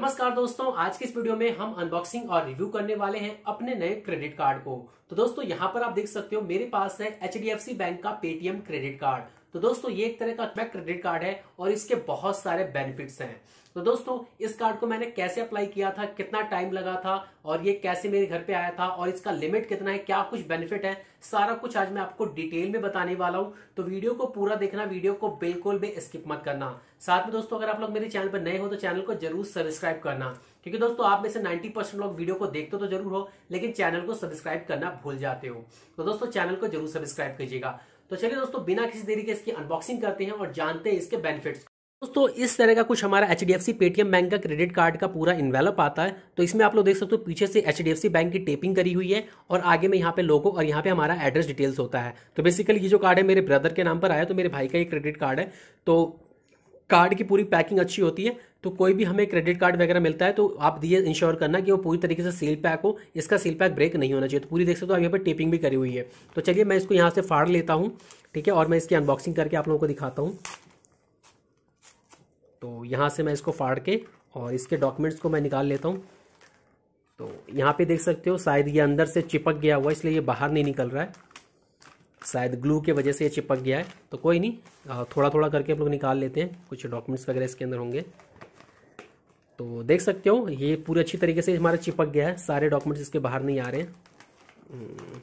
नमस्कार दोस्तों आज के इस वीडियो में हम अनबॉक्सिंग और रिव्यू करने वाले हैं अपने नए क्रेडिट कार्ड को तो दोस्तों यहाँ पर आप देख सकते हो मेरे पास है एच बैंक का पेटीएम क्रेडिट कार्ड तो दोस्तों ये एक तरह का मैं क्रेडिट कार्ड है और इसके बहुत सारे बेनिफिट्स हैं तो दोस्तों इस कार्ड को मैंने कैसे अप्लाई किया था कितना टाइम लगा था और ये कैसे मेरे घर पे आया था और इसका लिमिट कितना है क्या कुछ बेनिफिट है सारा कुछ आज मैं आपको डिटेल में बताने वाला हूं तो वीडियो को पूरा देखना वीडियो को बिल्कुल भी स्किप मत करना साथ में दोस्तों अगर आप लोग मेरे चैनल पर नए हो तो चैनल को जरूर सब्सक्राइब करना क्योंकि दोस्तों आप में से 90 परसेंट लोग वीडियो को देखते तो जरूर हो लेकिन चैनल को सब्सक्राइब करना भूल जाते हो तो दोस्तों चैनल को जरूर सब्सक्राइब कीजिएगा तो चलिए दोस्तों बिना किसी देरी के इसकी अनबॉक्सिंग करते हैं और जानते हैं इसके बेनिफिट्स दोस्तों इस तरह का कुछ हमारा H D F C Paytm bank का क्रेडिट कार्ड का पूरा इन्वेलप आता है तो इसमें आप लोग देख सकते हो पीछे से H D F C bank की टेपिंग करी हुई है और आगे में यहाँ पे लोगो और यहाँ पे हमारा एड्रेस डिटेल्स होता है तो बेसिकली ये जो कार्ड है मेरे ब्रदर के नाम पर आया तो मेरे भाई का ये क्रेडिट कार्ड है तो कार्ड की पूरी पैकिंग अच्छी होती है तो कोई भी हमें क्रेडिट कार्ड वगैरह मिलता है तो आप ये इंश्योर करना कि वो पूरी तरीके से सील पैक हो इसका सील पैक ब्रेक नहीं होना चाहिए तो पूरी देख सकते हो तो आप यहाँ पर टेपिंग भी करी हुई है तो चलिए मैं इसको यहाँ से फाड़ लेता हूँ ठीक है और मैं इसकी अनबॉक्सिंग करके आप लोगों को दिखाता हूँ तो यहाँ से मैं इसको फाड़ के और इसके डॉक्यूमेंट्स को मैं निकाल लेता हूँ तो यहाँ पर देख सकते हो शायद ये अंदर से चिपक गया हुआ इसलिए ये बाहर नहीं निकल रहा है शायद ग्लू के वजह से ये चिपक गया है तो कोई नहीं थोड़ा थोड़ा करके हम लोग निकाल लेते हैं कुछ डॉक्यूमेंट्स वगैरह इसके अंदर होंगे तो देख सकते हो ये पूरे अच्छी तरीके से हमारा चिपक गया है सारे डॉक्यूमेंट्स इसके बाहर नहीं आ रहे हैं हम्म।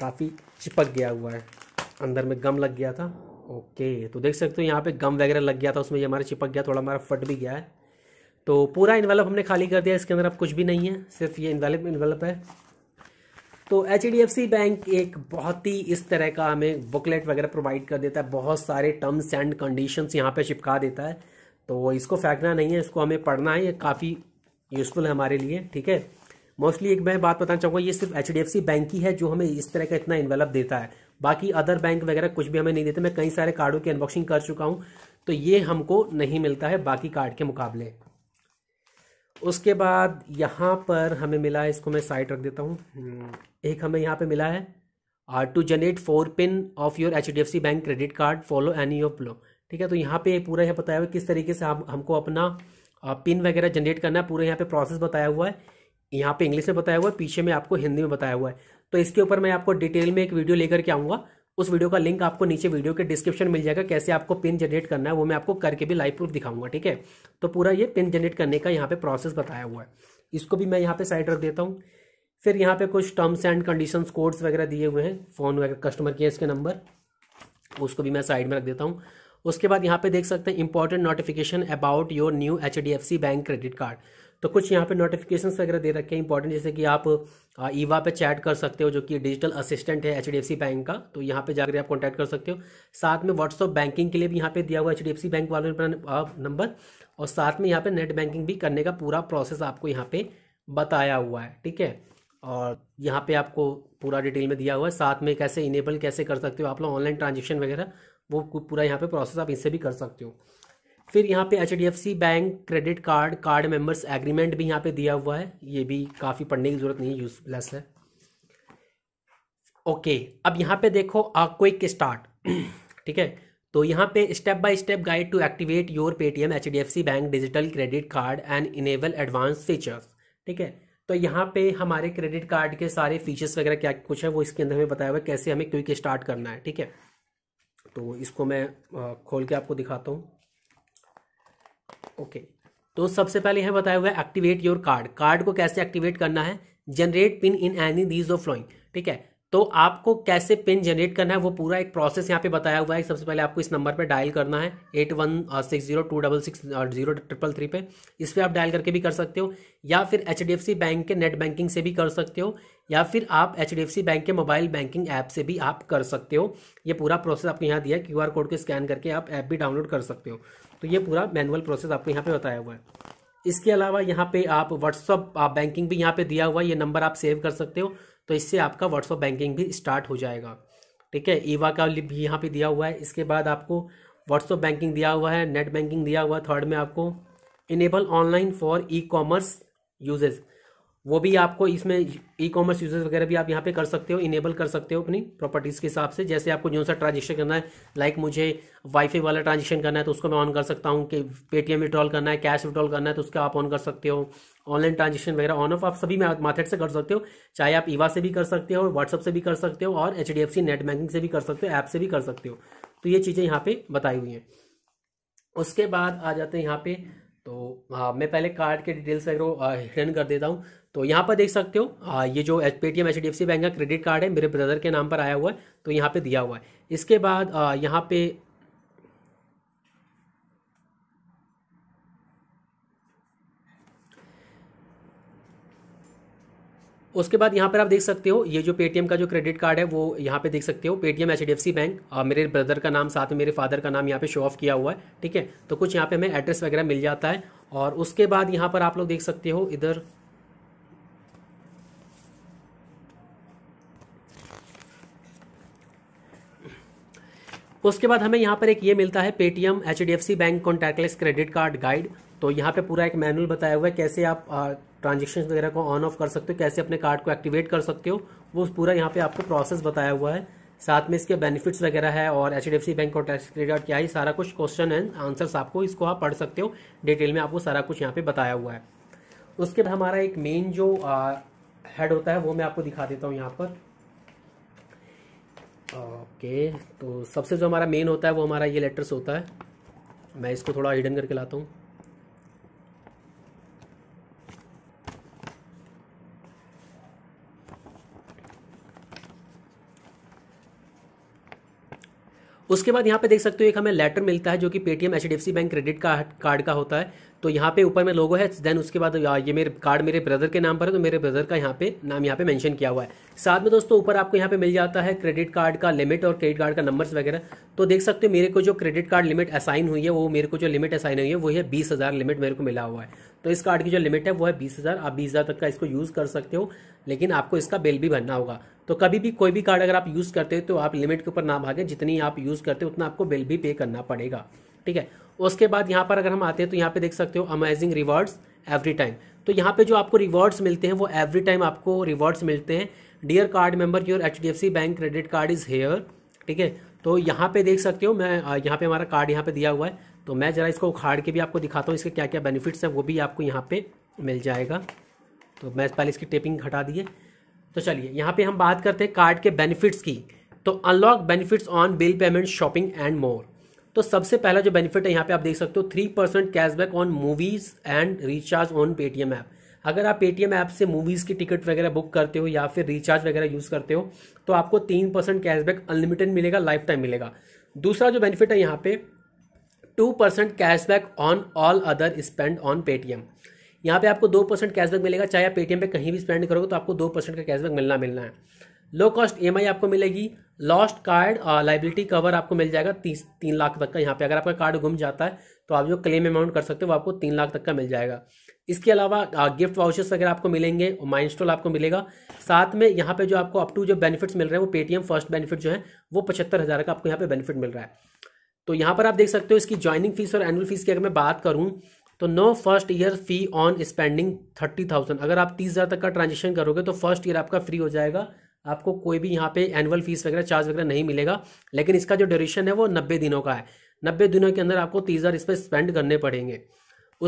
काफ़ी चिपक गया हुआ है अंदर में गम लग गया था ओके तो देख सकते हो यहाँ पे गम वगैरह लग गया था उसमें ये हमारा चिपक गया थोड़ा हमारा फट भी गया है तो पूरा इन्वेलप हमने खाली कर दिया इसके अंदर अब कुछ भी नहीं है सिर्फ ये इन्वेलप इन्वेलप है तो एच बैंक एक बहुत ही इस तरह का हमें बुकलेट वगैरह प्रोवाइड कर देता है बहुत सारे टर्म्स एंड कंडीशंस यहाँ पे चिपका देता है तो इसको फेंकना नहीं है इसको हमें पढ़ना है ये काफ़ी यूज़फुल है हमारे लिए ठीक है मोस्टली एक मैं बात बताना चाहूँगा ये सिर्फ एच बैंक ही है जो हमें इस तरह का इतना इन्वेलप देता है बाकी अदर बैंक वगैरह कुछ भी हमें नहीं देते मैं कई सारे कार्डों की अनबॉक्सिंग कर चुका हूँ तो ये हमको नहीं मिलता है बाकी कार्ड के मुकाबले उसके बाद यहाँ पर हमें मिला है इसको मैं साइड रख देता हूँ हम्म, एक हमें यहाँ पे मिला है to generate for PIN of your H D F C bank credit card follow any of below ठीक है तो यहाँ पे पूरा यहाँ बताया हुआ है किस तरीके से हम हमको अपना पिन वगैरह जनरेट करना है पूरा यहाँ पे प्रोसेस बताया हुआ है यहाँ पे इंग्लिश में बताया हुआ है पीछे में आपको हिंदी में बताया हुआ है तो इसके ऊपर मैं आपको डिटेल में एक वीडियो लेकर के आऊँगा उस वीडियो का लिंक आपको नीचे वीडियो के डिस्क्रिप्शन मिल जाएगा कैसे आपको पिन जनरेट करना है वो मैं आपको करके भी लाइव प्रूफ दिखाऊंगा ठीक है तो पूरा ये पिन जनरेट करने का यहाँ पे प्रोसेस बताया हुआ है इसको भी मैं यहाँ पे साइड रख देता हूँ फिर यहाँ पे कुछ टर्म्स एंड कंडीशन कोड्स वगैरह दिए हुए हैं फ़ोन वगैरह कस्टमर केयर के नंबर उसको भी मैं साइड में रख देता हूँ उसके बाद यहाँ पे देख सकते हैं important notification about your new H bank credit card तो कुछ यहाँ पे नोटिफिकेशन वगैरह दे रखे हैं इंपॉर्टेंट जैसे कि आप ईवा पे चैट कर सकते हो जो कि डिजिटल असिस्टेंट है एच बैंक का तो यहाँ पे जाकर आप कॉन्टैक्ट कर सकते हो साथ में व्हाट्सअप बैंकिंग के लिए भी यहाँ पे दिया हुआ एच बैंक वालों ने नंबर और साथ में यहाँ पे नेट बैंकिंग भी करने का पूरा प्रोसेस आपको यहाँ पे बताया हुआ है ठीक है और यहाँ पे आपको पूरा डिटेल में दिया हुआ है साथ में कैसे इनेबल कैसे कर सकते हो आप लोग ऑनलाइन ट्रांजेक्शन वगैरह वो पूरा यहाँ पे प्रोसेस आप इससे भी कर सकते हो फिर यहाँ पे H bank credit card card members agreement भी यहाँ पे दिया हुआ है ये भी काफ़ी पढ़ने की ज़रूरत नहीं यूजलेस है ओके अब यहाँ पे देखो आ क्विक स्टार्ट ठीक है तो यहाँ पे step by step guide to activate your Paytm H bank digital credit card and enable advance features ठीक है तो यहाँ पे हमारे क्रेडिट कार्ड के सारे फीचर्स वगैरह क्या कुछ है वो इसके अंदर हमें बताया हुआ है कैसे हमें क्विक स्टार्ट करना है ठीक है तो इसको मैं खोल के आपको दिखाता हूँ ओके तो सबसे पहले यह बताया हुआ है एक्टिवेट योर कार्ड कार्ड को कैसे एक्टिवेट करना है generate PIN in any these of following ठीक है तो आपको कैसे पिन जनरेट करना है वो पूरा एक प्रोसेस यहाँ पे बताया हुआ है सबसे पहले आपको इस नंबर पे डायल करना है eight one six zero two double six zero triple three पे इस पर आप डायल करके भी कर सकते हो या फिर एच बैंक के नेट बैंकिंग से भी कर सकते हो या फिर आप एच बैंक के मोबाइल बैंकिंग ऐप से भी आप कर सकते हो ये पूरा प्रोसेस आपको यहाँ दिया क्यू कोड को स्कैन करके आप ऐप भी डाउनलोड कर सकते हो तो ये पूरा मैनुअल प्रोसेस आपको यहाँ पे बताया हुआ है इसके अलावा यहाँ पे आप व्हाट्सअप आप बैंकिंग भी यहाँ पे दिया हुआ है ये नंबर आप सेव कर सकते हो तो इससे आपका व्हाट्सअप बैंकिंग भी स्टार्ट हो जाएगा ठीक है ईवा का भी यहाँ पे दिया हुआ है इसके बाद आपको व्हाट्सअप बैंकिंग दिया हुआ है नेट बैंकिंग दिया हुआ है थर्ड में आपको enable online for e commerce usages वो भी आपको इसमें ई कॉमर्स यूजर्स वगैरह भी आप यहाँ पे कर सकते हो इनेबल कर सकते हो अपनी प्रॉपर्टीज़ के हिसाब से जैसे आपको जो सा ट्रांजेक्शन करना है लाइक मुझे वाईफाई वाला ट्रांजेक्शन करना है तो उसको मैं ऑन कर सकता हूँ कि पेटीएम विड्रॉल करना है कैश विड्रॉल करना है तो उसका आप ऑन कर सकते हो ऑनलाइन ट्रांजेक्शन वगैरह ऑन ऑफ आप सभी माथड से कर सकते हो चाहे आप ईवा से भी कर सकते हो व्हाट्सअप से भी कर सकते हो और एच नेट बैंकिंग से भी कर सकते हो ऐप से भी कर सकते हो तो ये चीज़ें यहाँ पर बताई हुई हैं उसके बाद आ जाते हैं यहाँ पे तो हाँ मैं पहले कार्ड के डिटेल्स वगैरह हिडन कर देता हूँ तो यहाँ पर देख सकते हो आ, ये जो H Paytm H D F C bank का क्रेडिट कार्ड है मेरे ब्रदर के नाम पर आया हुआ है तो यहाँ पे दिया हुआ है इसके बाद यहाँ पे उसके बाद यहाँ पर आप देख सकते हो ये जो पेटीएम का जो क्रेडिट कार्ड है वो यहाँ पे देख सकते हो Paytm H D F C bank मेरे ब्रदर का नाम साथ में मेरे फादर का नाम यहाँ पे शो ऑफ किया हुआ है ठीक है तो कुछ यहाँ पे हमें एड्रेस वगैरह मिल जाता है और उसके बाद यहाँ पर आप लोग देख सकते हो इधर उसके बाद हमें यहाँ पर एक ये मिलता है Paytm H D F C bank contactless credit card guide तो यहाँ पे पूरा एक मैनुअल बताया हुआ है कैसे आप ट्रांजेक्शन वगैरह को ऑन ऑफ कर सकते हो कैसे अपने कार्ड को एक्टिवेट कर सकते हो वो पूरा यहाँ पे आपको प्रोसेस बताया हुआ है साथ में इसके बेनिफिट्स वगैरह है और H D F C bank और टैक्स क्रेडिट क्या है सारा कुछ क्वेश्चन एंड आंसर्स आपको इसको आप पढ़ सकते हो डिटेल में आपको सारा कुछ यहाँ पे बताया हुआ है उसके बाद हमारा एक मेन जो हेड होता है वो मैं आपको दिखा देता हूँ यहाँ पर ओके तो सबसे जो हमारा मेन होता है वो हमारा ये लेटर्स होता है मैं इसको थोड़ा हिडन करके लाता हूँ उसके बाद यहाँ पे देख सकते हो एक हमें लेटर मिलता है जो कि Paytm H bank credit card का होता है तो यहाँ पे ऊपर में लोगो है देन उसके बाद ये मेरे कार्ड मेरे ब्रदर के नाम पर है तो मेरे ब्रदर का यहाँ पे नाम यहाँ पे मेंशन किया हुआ है साथ में दोस्तों ऊपर आपको यहाँ पे मिल जाता है क्रेडिट कार्ड का लिमिट और क्रेडिट कार्ड का नंबर्स वगैरह तो देख सकते हो मेरे को जो क्रेडिट कार्ड लिमिट असाइन हुई है वो मेरे को जो लिमिट असाइन हुई है वो है बीस हज़ार लिमिट मेरे को मिला हुआ है तो इस कार्ड की जो लिमिट है वो है बीस हज़ार आप बीस हज़ार तक का इसको यूज़ कर सकते हो लेकिन आपको इसका बिल भी भरना होगा तो कभी भी कोई भी कार्ड अगर आप यूज़ करते हो तो आप लिमिट के ऊपर ना भागे जितनी आप यूज़ करते हो उतना आपको बिल भी पे करना पड़ेगा ठीक है उसके बाद यहाँ पर अगर हम आते हैं तो यहाँ पे देख सकते हो अमेजिंग रिवॉर्ड्स एवरी टाइम तो यहाँ पे जो आपको रिवॉर्ड्स मिलते हैं वो एवरी टाइम आपको रिवॉर्ड्स मिलते हैं dear card member your H D F C bank credit card is here ठीक है तो यहाँ पे देख सकते हो मैं यहाँ पे हमारा कार्ड यहाँ पे दिया हुआ है तो मैं ज़रा इसको उखाड़ के भी आपको दिखाता हूँ इसके क्या क्या बेनिफिट्स हैं वो भी आपको यहाँ पे मिल जाएगा तो मैं पहले इसकी टेपिंग हटा दिए तो चलिए यहाँ पे हम बात करते हैं कार्ड के बेनिफिट्स की तो unlock benefits on bill payment shopping and more तो सबसे पहला जो बेनिफिट है यहाँ पे आप देख सकते हो three percent cashback on movies and recharge on Paytm app अगर आप पेटीएम ऐप से मूवीज़ की टिकट वगैरह बुक करते हो या फिर रिचार्ज वगैरह यूज़ करते हो तो आपको तीन परसेंट कैशबैक अनलिमिटेड मिलेगा लाइफ टाइम मिलेगा दूसरा जो बेनिफिट है यहाँ पे two percent cashback on all other spend on Paytm यहाँ पे आपको दो परसेंट कैशबैक मिलेगा चाहे आप पेटीएम पे कहीं भी स्पेंड करोगे तो आपको दो परसेंट का कैशबैक मिलना मिलना है लो कॉस्ट ई आपको मिलेगी लॉस्ट कार्ड लाइबिलिटी कवर आपको मिल जाएगा तीस तीन लाख तक का यहाँ पे अगर आपका कार्ड गुम जाता है तो आप जो क्लेम अमाउंट कर सकते हो वो आपको तीन लाख तक का मिल जाएगा इसके अलावा गिफ्ट वाउचर्स वगैरह आपको मिलेंगे स्टॉल आपको मिलेगा साथ में यहाँ पे जो आपको अप टू जो बेनिफिट्स मिल रहे हैं वो पेटीएम फर्स्ट बेनिफिट जो है वो पचहत्तर हज़ार का आपको यहाँ पे बेनिफिट मिल रहा है तो यहाँ पर आप देख सकते हो इसकी ज्वाइनिंग फीस और एनुअल फीस की अगर मैं बात करूँ तो no first year fee on spending thirty thousand अगर आप तीस हज़ार तक का ट्रांजेक्शन करोगे तो फर्स्ट ईयर आपका फ्री हो जाएगा आपको कोई भी यहाँ पे एनुअल फीस वगैरह चार्ज वगैरह नहीं मिलेगा लेकिन इसका जो ड्यूरेशन है वो नब्बे दिनों का है नब्बे दिनों के अंदर आपको तीस हज़ार इस पर स्पेंड करने पड़ेंगे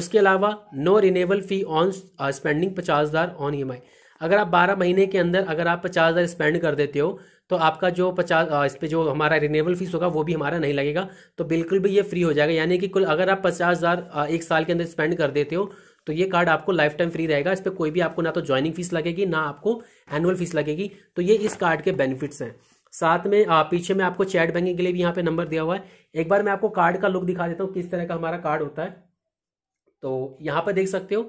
उसके अलावा no renewal fee on spending पचास हज़ार ऑन ई e अगर आप बारह महीने के अंदर अगर आप पचास हज़ार स्पेंड कर देते हो तो आपका जो पचास uh, इस पर जो हमारा रिनेबल फीस होगा वो भी हमारा नहीं लगेगा तो बिल्कुल भी ये फ्री हो जाएगा यानी कि कुल अगर आप पचास हज़ार uh, एक साल के अंदर स्पेंड कर देते हो तो ये कार्ड आपको लाइफ टाइम फ्री रहेगा इस पर कोई भी आपको ना तो ज्वाइनिंग फीस लगेगी ना आपको एनुअल फीस लगेगी तो ये इस कार्ड के बेनिफिट्स हैं साथ में आ, पीछे में आपको चैट बैंकिंग के लिए भी यहाँ पे नंबर दिया हुआ है एक बार मैं आपको कार्ड का लुक दिखा देता हूँ किस तरह का हमारा कार्ड होता है तो यहाँ पर देख सकते हो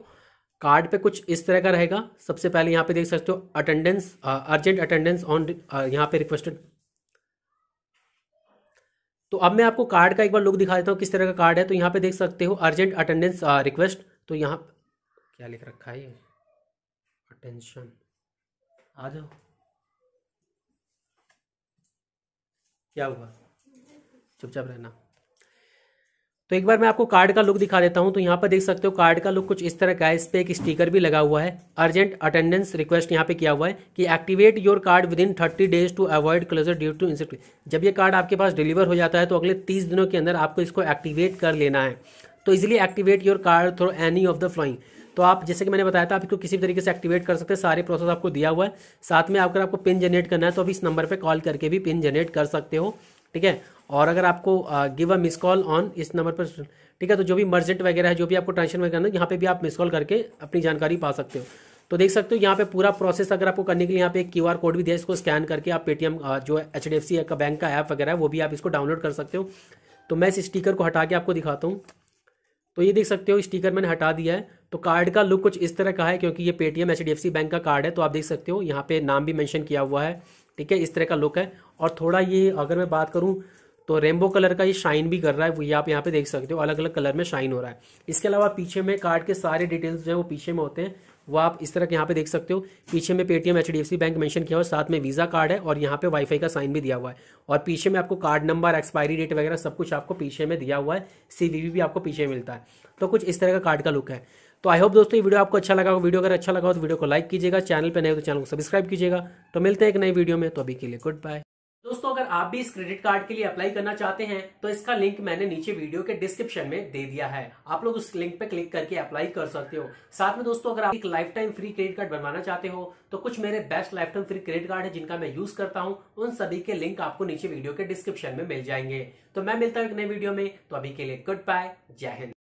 कार्ड पे कुछ इस तरह का रहेगा सबसे पहले यहाँ पे देख सकते हो अटेंडेंस अर्जेंट अटेंडेंस ऑन यहाँ पे रिक्वेस्टेड तो अब मैं आपको कार्ड का एक बार लुक दिखा देता हूँ किस तरह का कार्ड है तो यहाँ पे देख सकते हो अर्जेंट अटेंडेंस रिक्वेस्ट तो यहाँ क्या लिख रखा है ये अटेंशन आ जाओ क्या हुआ चुपचाप रहना तो एक बार मैं आपको कार्ड का लुक दिखा देता हूं तो यहां पर देख सकते हो कार्ड का लुक कुछ इस तरह का है इस पर एक स्टिकर भी लगा हुआ है अर्जेंट अटेंडेंस रिक्वेस्ट यहां पे किया हुआ है कि activate your card within thirty days to avoid closure due to inactivity जब ये कार्ड आपके पास डिलीवर हो जाता है तो अगले तीस दिनों के अंदर आपको इसको एक्टिवेट कर लेना है तो easily activate your card through any of the following तो आप जैसे कि मैंने बताया था आप इसको किसी भी तरीके से एक्टिवेट कर सकते हैं सारे प्रोसेस आपको दिया हुआ है साथ में अगर आपको पिन जनरेट करना है तो आप इस नंबर पर कॉल करके भी पिन जनरेट कर सकते हो ठीक है और अगर आपको give a miss call on इस नंबर पर ठीक है तो जो भी मर्जेंट वगैरह है जो भी आपको ट्रांशन वगैरह ना है यहाँ पे भी आप मिस कॉल करके अपनी जानकारी पा सकते हो तो देख सकते हो यहाँ पे पूरा प्रोसेस अगर आपको करने के लिए यहाँ पे एक क्यू कोड भी दिया इसको स्कैन करके आप पेटीएम जो एच डी एफ सी का बैंक का ऐप वगैरह है वो भी आप इसको डाउनलोड कर सकते हो तो मैं इस स्टीकर को हटा के आपको दिखाता हूँ तो ये देख सकते हो स्टिकर मैंने हटा दिया है तो कार्ड का लुक कुछ इस तरह का है क्योंकि ये पेटीएम एच बैंक का कार्ड है तो आप देख सकते हो यहाँ पे नाम भी मेंशन किया हुआ है ठीक है इस तरह का लुक है और थोड़ा ये अगर मैं बात करूँ तो रेमबो कलर का ये शाइन भी कर रहा है ये आप यहाँ पे देख सकते हो अलग अलग कलर में शाइन हो रहा है इसके अलावा पीछे में कार्ड के सारे डिटेल्स जो है वो पीछे में होते हैं वो आप इस तरह के यहाँ पे देख सकते हो पीछे में Paytm H D F C bank mention किया हुआ साथ में वीज़ा कार्ड है और यहाँ पे वाईफाई का साइन भी दिया हुआ है और पीछे में आपको कार्ड नंबर एक्सपायरी डेट वगैरह सब कुछ आपको पीछे में दिया हुआ है सी भी आपको पीछे मिलता है तो कुछ इस तरह का कार्ड का लुक है तो आई होप दोस्तों ये वीडियो आपको अच्छा लगा वीडियो अगर अच्छा लगा तो वीडियो को लाइक कीजिएगा चैनल पर नए हो तो चैनल को सब्सक्राइब कीजिएगा तो मिलते हैं एक नई वीडियो में तो अभी के लिए गुड बाय दोस्तों अगर आप भी इस क्रेडिट कार्ड के लिए अप्लाई करना चाहते हैं तो इसका लिंक मैंने नीचे वीडियो के डिस्क्रिप्शन में दे दिया है आप लोग उस लिंक पे क्लिक करके अप्लाई कर सकते हो साथ में दोस्तों अगर आप एक life time free credit card बनवाना चाहते हो तो कुछ मेरे best life time free credit card है जिनका मैं यूज करता हूँ उन सभी के लिंक आपको नीचे वीडियो के डिस्क्रिप्शन में मिल जाएंगे तो मैं मिलता हूँ एक नए वीडियो में तो अभी के लिए गुड बाय जय हिंद